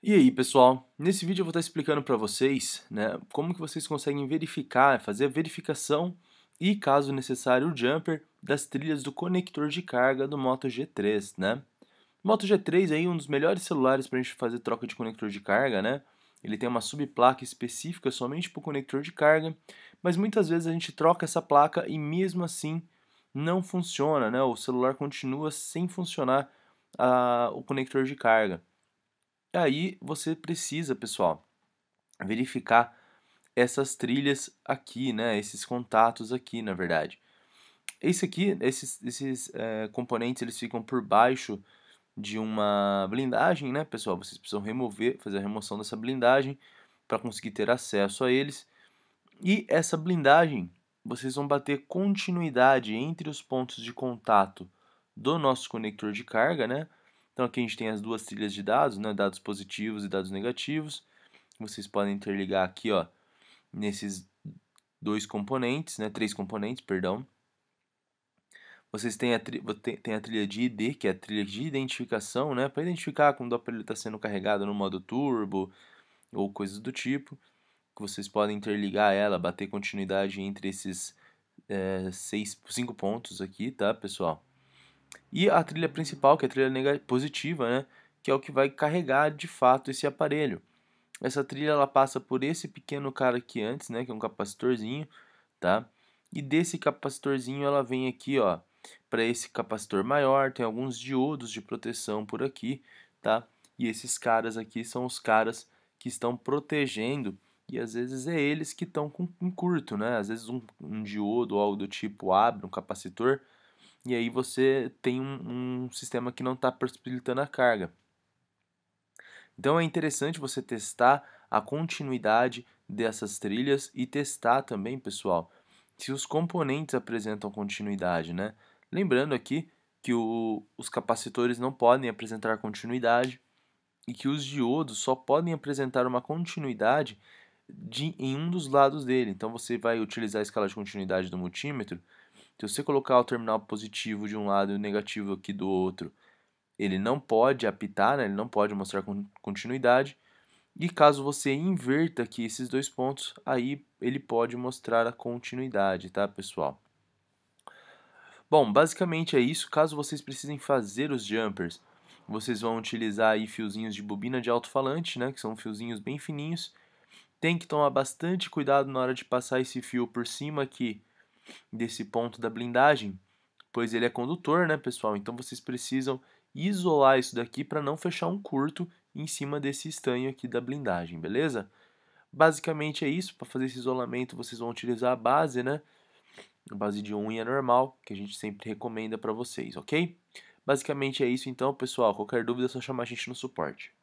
E aí pessoal, nesse vídeo eu vou estar explicando para vocês né, como que vocês conseguem verificar, fazer a verificação e, caso necessário, o jumper das trilhas do conector de carga do Moto G3, né? Moto G3 é um dos melhores celulares para a gente fazer troca de conector de carga, né? Ele tem uma subplaca específica somente para o conector de carga, mas muitas vezes a gente troca essa placa e mesmo assim não funciona, né? O celular continua sem funcionar a, ah, o conector de carga. Aí você precisa, pessoal, verificar essas trilhas aqui, né? Esses contatos aqui, na verdade. Esse aqui, esses, esses é, componentes, eles ficam por baixo de uma blindagem, né, pessoal? Vocês precisam remover, fazer a remoção dessa blindagem para conseguir ter acesso a eles. E essa blindagem, vocês vão bater continuidade entre os pontos de contato do nosso conector de carga, né? Então aqui a gente tem as duas trilhas de dados, né, dados positivos e dados negativos. Vocês podem interligar aqui, ó, nesses dois componentes, né, três componentes, perdão. Vocês têm a, tri a trilha de ID, que é a trilha de identificação, né, para identificar quando o aparelho está sendo carregado no modo turbo ou coisas do tipo. Que vocês podem interligar ela, bater continuidade entre esses é, seis, cinco pontos aqui, tá, pessoal? E a trilha principal, que é a trilha positiva, né, que é o que vai carregar de fato esse aparelho. Essa trilha ela passa por esse pequeno cara aqui antes, né, que é um capacitorzinho, tá? E desse capacitorzinho ela vem aqui, ó, para esse capacitor maior, tem alguns diodos de proteção por aqui, tá? E esses caras aqui são os caras que estão protegendo e às vezes é eles que estão com um curto, né? Às vezes um, um diodo ou algo do tipo abre um capacitor e aí você tem um, um sistema que não está possibilitando a carga. Então é interessante você testar a continuidade dessas trilhas e testar também, pessoal, se os componentes apresentam continuidade, né? Lembrando aqui que o, os capacitores não podem apresentar continuidade e que os diodos só podem apresentar uma continuidade de, em um dos lados dele. Então você vai utilizar a escala de continuidade do multímetro então, se você colocar o terminal positivo de um lado e o negativo aqui do outro, ele não pode apitar, né? ele não pode mostrar continuidade. E caso você inverta aqui esses dois pontos, aí ele pode mostrar a continuidade, tá, pessoal? Bom, basicamente é isso. Caso vocês precisem fazer os jumpers, vocês vão utilizar aí fiozinhos de bobina de alto-falante, né, que são fiozinhos bem fininhos. Tem que tomar bastante cuidado na hora de passar esse fio por cima aqui desse ponto da blindagem, pois ele é condutor, né, pessoal? Então vocês precisam isolar isso daqui para não fechar um curto em cima desse estanho aqui da blindagem, beleza? Basicamente é isso, para fazer esse isolamento vocês vão utilizar a base, né? A base de unha normal, que a gente sempre recomenda para vocês, ok? Basicamente é isso então, pessoal. Qualquer dúvida é só chamar a gente no suporte.